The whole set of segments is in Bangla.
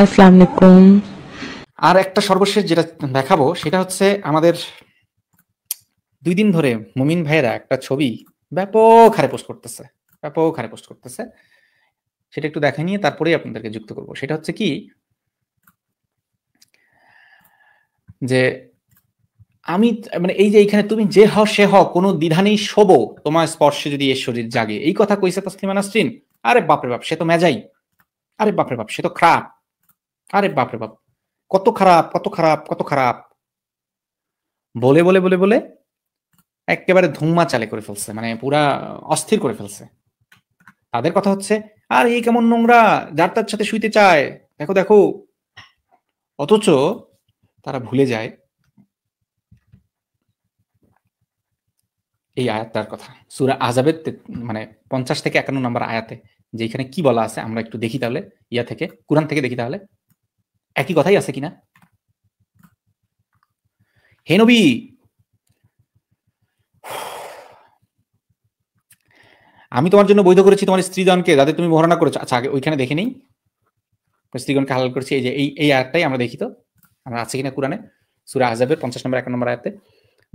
আসসালামু আলাইকুম আর একটা সর্বশেষ যেটা দেখাবো সেটা হচ্ছে আমাদের দুই দিন ধরে মুমিন ভাইয়েরা একটা ছবি ব্যাপক হারে পোস্ট করতেছে ব্যাপক হারে পোস্ট করতেছে সেটা একটু দেখা নিয়ে তারপরেই আপনাদেরকে যুক্ত করব সেটা হচ্ছে কি যে আমি মানে এই যে এইখানে তুমি যে হও সে হও কোনো দ্বিধা নেই শোবো তোমার স্পর্শে যদি এর শরীর জাগে এই কথা কইছে তাসলিমা নাসরিন আরে বাপরে বাপ সে তো মেজাই আরে বাপরে বাপ সে তো খারাপ আরে বাপরে বাপ কত খারাপ কত খারাপ কত খারাপ বলে বলে বলে বলে একেবারে ধুম্মা চালে করে ফেলছে মানে পুরা অস্থির করে ফেলছে তাদের কথা হচ্ছে আর এই কেমন নোংরা যার তার সাথে শুইতে চায় দেখো দেখো অথচ তারা ভুলে যায় এই আয়াতটার কথা সুরা আজাবের মানে পঞ্চাশ থেকে একান্ন নম্বর আয়াতে যেখানে কি বলা আছে আমরা একটু দেখি তাহলে ইয়া থেকে কোরআন থেকে দেখি তাহলে একই কথাই আছে কিনা হে নবী আমি তোমার জন্য বৈধ করেছি তোমার স্ত্রীগণকে যাদের তুমি বর্ণনা করেছো আচ্ছা আগে ওইখানে দেখে নেই স্ত্রীগণকে হালাল করেছি এই যে এই এই আয়াতটাই আমরা দেখি তো আমরা আছে কিনা কোরআনে সুরা আহজাবের পঞ্চাশ নম্বর এক নম্বর আয়াতে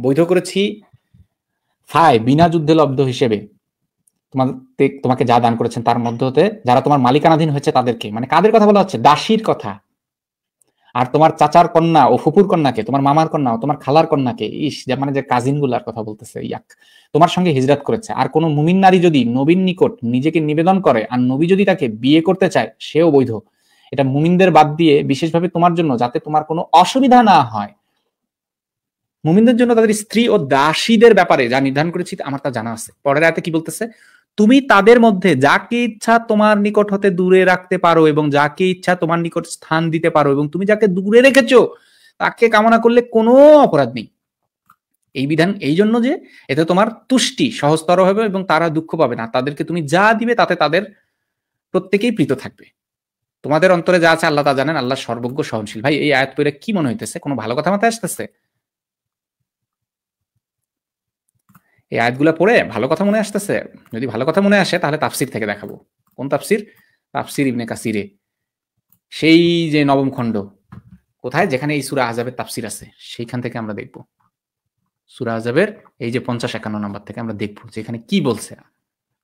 বৈধ করেছি ফায় বিনা যুদ্ধে লব্ধ হিসেবে তোমাদের তোমাকে যা দান করেছেন তার মধ্যে হতে যারা তোমার মালিকানাধীন হয়েছে তাদেরকে মানে কাদের কথা বলা হচ্ছে দাসীর কথা আর তোমার চাচার কন্যা ও ফুপুর কন্যাকে তোমার মামার কন্যা ও তোমার খালার কন্যাকে ইস মানে যে কাজিন গুলার কথা বলতেছে ইয়াক তোমার সঙ্গে হিজরাত করেছে আর কোনো মুমিন নারী যদি নবীন নিকট নিজেকে নিবেদন করে আর নবী যদি তাকে বিয়ে করতে চায় সেও বৈধ এটা মুমিনদের বাদ দিয়ে বিশেষভাবে তোমার জন্য যাতে তোমার কোনো অসুবিধা না হয় মুমিনদের জন্য তাদের স্ত্রী ও দাসীদের ব্যাপারে যা নির্ধারণ করেছি আমার তা জানা আছে পরের আয়তে কি বলতেছে তুমি তাদের মধ্যে যাকে ইচ্ছা তোমার নিকট হতে দূরে রাখতে পারো এবং যাকে ইচ্ছা তোমার নিকট স্থান দিতে পারো এবং তুমি যাকে দূরে রেখেছো তাকে কামনা করলে কোনো অপরাধ নেই এই বিধান এই জন্য যে এতে তোমার তুষ্টি সহজতর হবে এবং তারা দুঃখ পাবে না তাদেরকে তুমি যা দিবে তাতে তাদের প্রত্যেকেই প্রীত থাকবে তোমাদের অন্তরে যা আছে আল্লাহ তা জানেন আল্লাহ সর্বজ্ঞ সহনশীল ভাই এই আয়াত পরে কি মনে হইতেছে কোনো ভালো কথা মাথায় আসতেছে এই আয়াতগুলো পড়ে ভালো কথা মনে আসতেছে যদি ভালো কথা মনে আসে তাহলে তাফসির থেকে দেখাবো কোন তাফসির তাফসির ইবনে কাসিরে সেই যে নবম খণ্ড কোথায় যেখানে এই সুরা আজাবের তাফসির আছে সেইখান থেকে আমরা দেখব সুরা আজাবের এই যে পঞ্চাশ একান্ন নাম্বার থেকে আমরা দেখব যে এখানে কি বলছে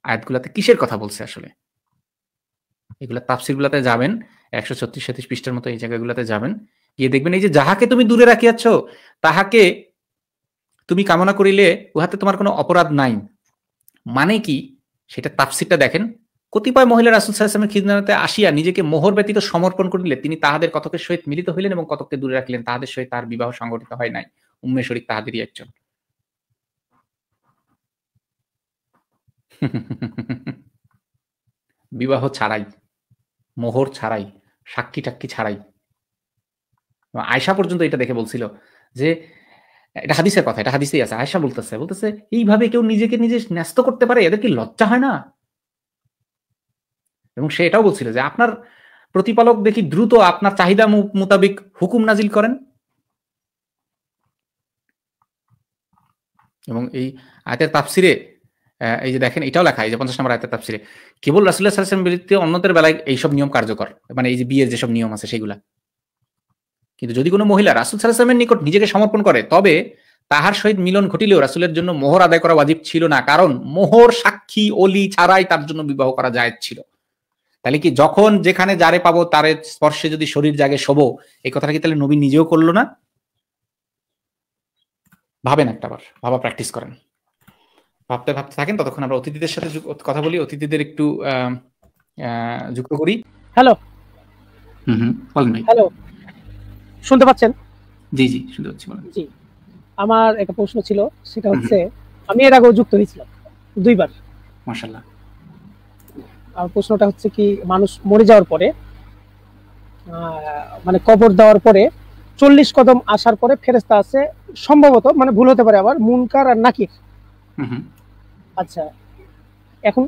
আয়াতগুলাতে কিসের কথা বলছে আসলে এগুলা তাফসিরগুলাতে যাবেন একশো ছত্রিশ সাতত্রিশ পৃষ্ঠার মতো এই জায়গাগুলোতে যাবেন গিয়ে দেখবেন এই যে যাহাকে তুমি দূরে রাখিয়াছ তাহাকে তুমি কামনা করিলে উহাতে তোমার কোনো অপরাধ নাই মানে কি সেটা তাফসিরটা দেখেন কতিপয় মহিলা রাসুল সাল্লামের খিদনাতে আসিয়া নিজেকে মোহর ব্যতীত সমর্পণ করিলে তিনি তাহাদের কতকের সহিত মিলিত হইলেন এবং কতককে দূরে রাখিলেন তাহাদের সহিত তার বিবাহ সংগঠিত হয় নাই উম্মে শরিক তাহাদেরই একজন বিবাহ ছাড়াই মোহর ছাড়াই সাক্ষী টাক্ষী ছাড়াই আয়সা পর্যন্ত এটা দেখে বলছিল যে এটা হাদিসের কথা এটা হাদিসেই আছে আয়সা বলতেছে বলতেছে এইভাবে কেউ নিজেকে নিজে ন্যস্ত করতে পারে এদের কি লজ্জা হয় না এবং সে এটাও বলছিল যে আপনার প্রতিপালক দেখি দ্রুত আপনার চাহিদা মোতাবেক হুকুম নাজিল করেন এবং এই আয়তের তাপসিরে এই যে দেখেন এটাও লেখা এই যে পঞ্চাশ নম্বর আয়তের তাপসিরে কেবল রাসুল্লাহ সাল্লাম বিরুদ্ধে অন্যদের বেলায় এইসব নিয়ম কার্যকর মানে এই যে বিয়ের যেসব নিয়ম আছে সেগুলা কিন্তু যদি কোনো মহিলা রাসুল সাল্লামের নিকট নিজেকে সমর্পণ করে তবে তাহার সহিত মিলন ঘটিলেও রাসুলের জন্য মোহর আদায় করা ওয়াজিব ছিল না কারণ মোহর সাক্ষী অলি ছাড়াই তার জন্য বিবাহ করা যায় ছিল তাহলে কি যখন যেখানে যারে পাবো তার স্পর্শে যদি শরীর জাগে শোবো এই কথাটা কি তাহলে নবী নিজেও করলো না ভাবেন একটা বার ভাবা প্র্যাকটিস করেন ভাবতে ভাবতে থাকেন ততক্ষণ আমরা অতিথিদের সাথে কথা বলি অতিথিদের একটু যুক্ত করি হ্যালো হুম হুম হ্যালো শুনতে পাচ্ছেন জি জি শুনতে পাচ্ছি জি আমার একটা প্রশ্ন ছিল সেটা হচ্ছে আমি এর আগেও যুক্ত হয়েছিলাম দুইবার মাশাআল্লাহ আর প্রশ্নটা হচ্ছে কি মানুষ মরে যাওয়ার পরে মানে কবর দেওয়ার পরে চল্লিশ কদম আসার পরে ফেরেস্তা আছে সম্ভবত মানে ভুল হতে পারে আবার মুনকার আর নাকির আচ্ছা এখন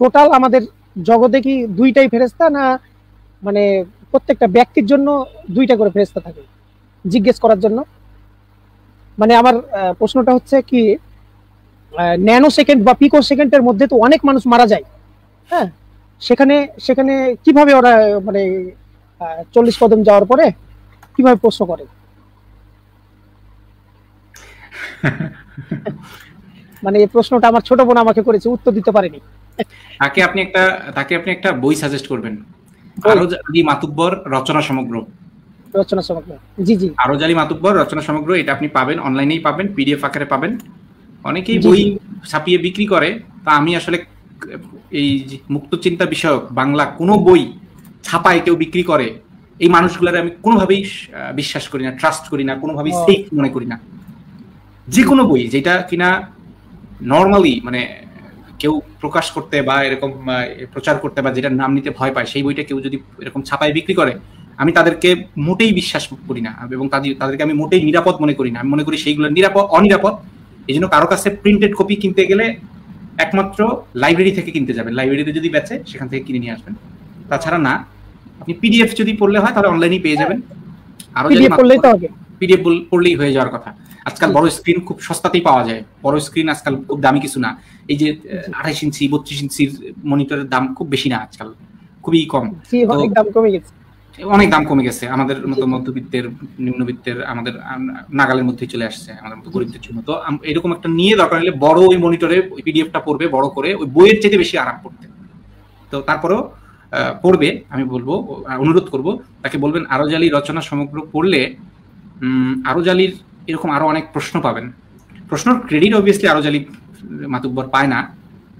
টোটাল আমাদের জগতে কি দুইটাই ফেরেস্তা না মানে প্রত্যেকটা ব্যক্তির জন্য দুইটা করে ফেরেস্তা থাকে জিজ্ঞেস করার জন্য মানে আমার প্রশ্নটা হচ্ছে কি ন্যানো সেকেন্ড বা পিকো সেকেন্ডের মধ্যে তো অনেক মানুষ মারা যায় হ্যাঁ সেখানে সেখানে কিভাবে ওরা মানে চল্লিশ কদম যাওয়ার পরে কিভাবে প্রশ্ন করে মানে এই প্রশ্নটা আমার ছোট বোন আমাকে করেছে উত্তর দিতে পারেনি তাকে আপনি একটা তাকে আপনি একটা বই সাজেস্ট করবেন মাতুব্বর রচনা সমগ্র রচনা সমগ্র জি জি মাতুব্বর রচনা সমগ্র এটা আপনি পাবেন অনলাইনেই পাবেন পিডিএফ আকারে পাবেন অনেকেই বই ছাপিয়ে বিক্রি করে তা আমি আসলে এই মুক্ত চিন্তা বিষয়ক বাংলা কোনো বই ছাপায় কেউ বিক্রি করে এই মানুষগুলোর আমি কোনোভাবেই বিশ্বাস করি না ট্রাস্ট করি না কোনোভাবেই সেফ মনে করি না যে কোনো বই যেটা কিনা নর্মালি মানে কেউ প্রকাশ করতে বা এরকম প্রচার করতে বা যেটা নাম নিতে ভয় পায় সেই বইটা কেউ যদি এরকম ছাপায় বিক্রি করে আমি তাদেরকে মোটেই বিশ্বাস করি না এবং তাদেরকে আমি মোটেই নিরাপদ মনে করি না আমি মনে করি সেইগুলো নিরাপদ অনিরাপদ এই জন্য কারো কাছে প্রিন্টেড কপি কিনতে গেলে একমাত্র লাইব্রেরি থেকে কিনতে যাবেন লাইব্রেরিতে যদি বেচে সেখান থেকে কিনে নিয়ে আসবেন তাছাড়া না আপনি পিডিএফ যদি পড়লে হয় তাহলে অনলাইনেই পেয়ে যাবেন হবে পিডিএফ পড়লেই হয়ে যাওয়ার কথা আজকাল বড় স্ক্রিন খুব সস্তাতেই পাওয়া যায় বড় স্ক্রিন আজকাল খুব দামি কিছু না এই যে আঠাইশ ইঞ্চি বত্রিশ ইঞ্চির মনিটরের দাম খুব বেশি না আজকাল খুবই কম অনেক দাম কমে গেছে আমাদের মতো মধ্যবিত্তের নিম্নবিত্তের আমাদের নাগালের মধ্যে চলে আসছে আমাদের মতো গরিবদের জন্য তো এরকম একটা নিয়ে দরকার হলে বড় ওই মনিটরে ওই পিডিএফটা পড়বে বড় করে ওই বইয়ের চেয়ে বেশি আরাম পড়তে তো তারপরেও পড়বে আমি বলবো অনুরোধ করব তাকে বলবেন আরজালি রচনা সমগ্র পড়লে আরো জালির এরকম আরো অনেক প্রশ্ন পাবেন প্রশ্ন ক্রেডিট অবভিয়াসলি আরো জালি মাতুব্বর পায় না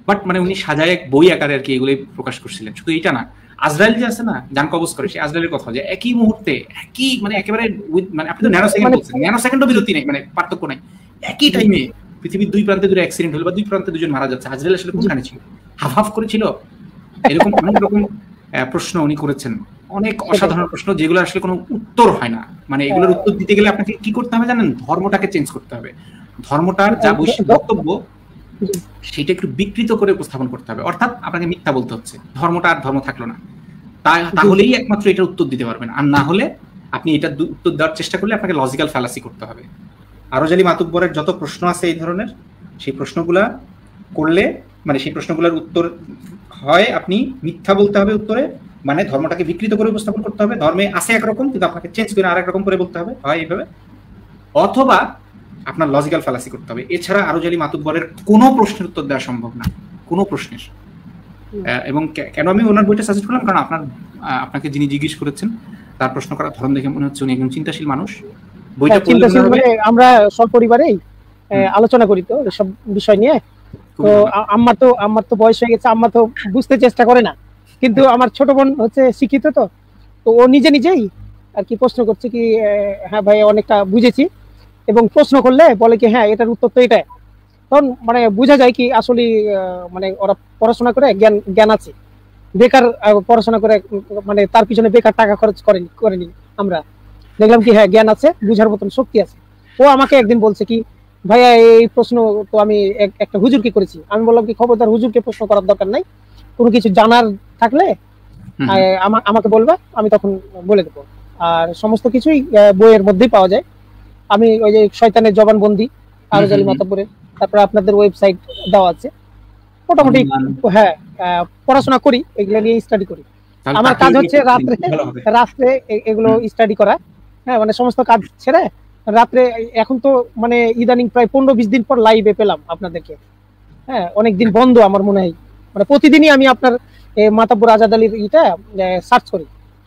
বাট মানে উনি সাজায় এক বই আকারে আর কি এগুলোই প্রকাশ করছিলেন শুধু এইটা না আজরাইল যে আছে না যান কবজ করে সেই আজরাইলের কথা যে একই মুহূর্তে একই মানে একেবারে উইথ মানে আপনি তো ন্যানো মানে সেকেন্ড বলছেন ন্যানো সেকেন্ডও বিরতি নেই মানে পার্থক্য নাই একই টাইমে পৃথিবীর দুই প্রান্তে দুটো অ্যাক্সিডেন্ট হলো বা দুই প্রান্তে দুজন মারা যাচ্ছে আজরাইল আসলে কোনখানে ছিল হাফ হাফ করেছিল এরকম অনেক রকম প্রশ্ন উনি করেছেন অনেক অসাধারণ প্রশ্ন যেগুলো আসলে কোনো উত্তর হয় না মানে এগুলোর হ্যাঁ। উত্তর দিতে গেলে আপনাকে কি করতে হবে জানেন ধর্মটাকে চেঞ্জ করতে হবে ধর্মটার যা বৈশ্বিক বক্তব্য সেটা একটু বিকৃত করে উপস্থাপন করতে হবে অর্থাৎ আপনাকে মিথ্যা বলতে হচ্ছে ধর্মটা আর ধর্ম থাকলো না তাহলেই একমাত্র এটার উত্তর দিতে পারবেন আর না হলে আপনি এটা উত্তর দেওয়ার চেষ্টা করলে আপনাকে লজিক্যাল ফ্যালাসি করতে হবে আরো জালি মাতুব্বরের যত প্রশ্ন আছে এই ধরনের সেই প্রশ্নগুলা করলে মানে সেই প্রশ্নগুলোর উত্তর হয় আপনি মিথ্যা বলতে হবে উত্তরে মানে ধর্মটাকে বিকৃত করে উপস্থাপন করতে হবে ধর্মে আছে একরকম কিন্তু আপনাকে চেঞ্জ করে আরেক রকম করে বলতে হবে হয় এইভাবে অথবা আপনার লজিক্যাল ফ্যালাসি করতে হবে এছাড়া আরো জালি মাতুব্বরের কোনো প্রশ্নের উত্তর দেওয়া সম্ভব না কোনো প্রশ্নের এবং কেন আমি ওনার বইটা সাজেস্ট করলাম কারণ আপনার আপনাকে যিনি জিজ্ঞেস করেছেন তার প্রশ্ন করা ধরন দেখে মনে হচ্ছে উনি একজন চিন্তাশীল মানুষ বইটা হ্যাঁ, চিন্তাশীল মানে আমরা সব পরিবারেই আলোচনা করি তো সব বিষয় নিয়ে তো আম্মা তো আমার তো বয়স হয়ে গেছে আম্মা তো বুঝতে চেষ্টা করে না কিন্তু আমার ছোট বোন হচ্ছে শিক্ষিত তো তো ও নিজে নিজেই আর কি প্রশ্ন করছে কি হ্যাঁ ভাই অনেকটা বুঝেছি এবং প্রশ্ন করলে বলে কি হ্যাঁ এটার উত্তর তো এটাই তখন মানে বোঝা যায় কি আসলে মানে ওরা পড়াশোনা করে জ্ঞান জ্ঞান আছে বেকার পড়াশোনা করে মানে তার পিছনে বেকার টাকা খরচ করেনি করেনি আমরা দেখলাম কি হ্যাঁ জ্ঞান আছে বুঝার মতন শক্তি আছে ও আমাকে একদিন বলছে কি ভাইয়া এই প্রশ্ন তো আমি একটা হুজুরকে করেছি আমি বললাম কি খবরদার হুজুরকে প্রশ্ন করার দরকার নাই কোনো কিছু জানার থাকলে আমাকে বলবা আমি তখন বলে দেবো আর সমস্ত কিছুই বইয়ের মধ্যেই পাওয়া যায় আমি ওই যে শয়তানের জবানবন্দি আর জালি মাতাপুরে তারপর আপনাদের ওয়েবসাইট দেওয়া আছে মোটামুটি হ্যাঁ পড়াশোনা করি এগুলো নিয়ে স্টাডি করি আমার কাজ হচ্ছে রাত্রে রাত্রে এগুলো স্টাডি করা হ্যাঁ মানে সমস্ত কাজ ছেড়ে রাত্রে এখন তো মানে ইদানিং প্রায় পনেরো বিশ দিন পর লাইভে পেলাম আপনাদেরকে হ্যাঁ অনেকদিন হ্যাঁ। বন্ধ আমার মনে হয় মানে প্রতিদিনই আমি আপনার মাতাব্বর আজাদ আলীর ইটা সার্চ করি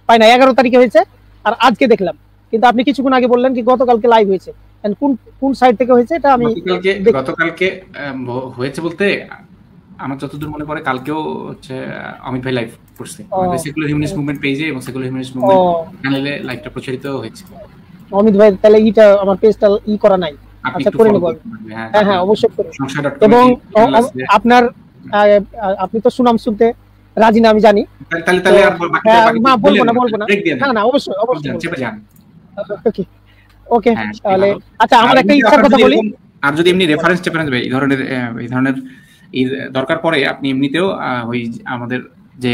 পাই না এগারো তারিখে হয়েছে আর আজকে দেখলাম কিন্তু আপনি কিছুক্ষণ আগে বললেন কি গতকালকে লাইভ হয়েছে কোন কোন সাইড থেকে হয়েছে এটা আমি গতকালকে হয়েছে বলতে আমার যতদূর মনে পড়ে কালকেও হচ্ছে অমিত ভাই লাইভ সেকুলার হিউম্যানিস্ট মুভমেন্ট পেজে এবং সেকুলার হিউম্যানিস্ট মুভমেন্ট চ্যানেলে লাইভটা প্রচারিত হয়েছে অমিত ভাই তাহলে ইটা আমার পেজটা ই করা নাই আচ্ছা করে নেব হ্যাঁ।, হ্যাঁ হ্যাঁ অবশ্যই করুন এবং আপনার আপনি তো সুনাম শুনতে রাজি না আমি জানি হ্যাঁ, বলবো না বলবো না না না অবশ্যই অবশ্যই ওকে হ্যাঁ, তাহলে আচ্ছা আমার একটা ইচ্ছার কথা বলি আর যদি এমনি রেফারেন্স টেফারেন্স এই ধরনের এই ধরনের দরকার পড়ে আপনি এমনিতেও ওই আমাদের যে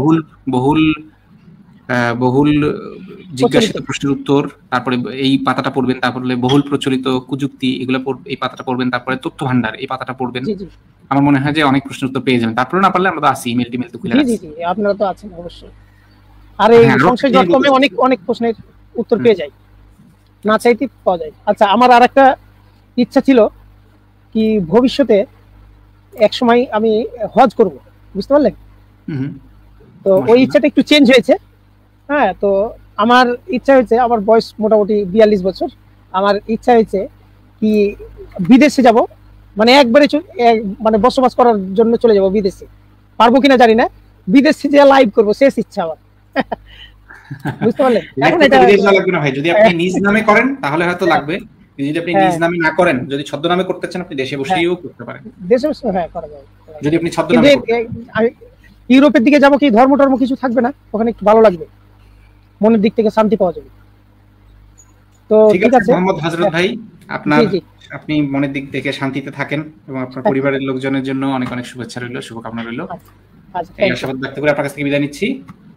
বহুল বহুল বহুল জিজ্ঞাসিত প্রশ্নের উত্তর তারপরে এই পাতাটা পড়বেন তারপরে বহুল প্রচলিত কুযুক্তি এগুলো এই পাতাটা পড়বেন তারপরে তথ্য ভান্ডার এই পাতাটা পড়বেন আমার মনে হয় যে অনেক প্রশ্নের উত্তর পেয়ে যাবেন তারপরে না পারলে আমরা তো আসি ইমেল টিমেল তো খুলে আপনারা তো আছেন অবশ্যই আর এই হ্যাঁ, সংশয়.com এ অনেক অনেক প্রশ্নের উত্তর পেয়ে যাই না চাইতে পাওয়া যায় আচ্ছা আমার আরেকটা ইচ্ছা ছিল কি ভবিষ্যতে এক সময় আমি হজ করব বুঝতে পারলেন তো ওই ইচ্ছাটা একটু চেঞ্জ হয়েছে হ্যাঁ তো আমার ইচ্ছা হয়েছে আমার বয়স মোটামুটি বিয়াল্লিশ বছর আমার ইচ্ছা হয়েছে কি বিদেশে যাব মানে একবারে মানে বসবাস করার জন্য চলে যাব বিদেশে পারবো কিনা জানি না বিদেশে যে লাইভ করবো শেষ ইচ্ছা আমার বুঝতে পারলে এখন এটা লাগবে না ভাই যদি আপনি হ্যাঁ। নিজ নামে করেন তাহলে হয়তো হ্যাঁ। লাগবে যদি আপনি নিজ হ্যাঁ। নামে না করেন যদি নামে করতে চান আপনি দেশে বসেও করতে পারেন দেশে বসে হ্যাঁ করা যাবে যদি আপনি ছদ্মনামে ইউরোপের দিকে যাব কি ধর্ম টর্ম কিছু থাকবে না ওখানে একটু ভালো লাগবে মনের দিক থেকে শান্তি পাওয়া যাবে তো ঠিক আছে মোহাম্মদ হযরত ভাই আপনার আপনি মনের দিক থেকে শান্তিতে থাকেন এবং আপনার আচ্ছা। পরিবারের লোকজনের জন্য অনেক অনেক শুভেচ্ছা রইল শুভকামনা রইল আজকে আচ্ছা, আচ্ছা, এই আশাবাদ ব্যক্ত করে আপনার কাছে বিদায় নিচ্ছি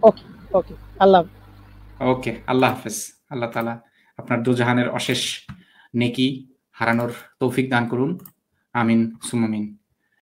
ওকে ওকে আল্লাহ ওকে আল্লাহ হাফেজ আল্লাহ তাআলা আপনার দুজাহানের অশেষ নেকি হারানোর তৌফিক দান করুন আমিন সুমামিন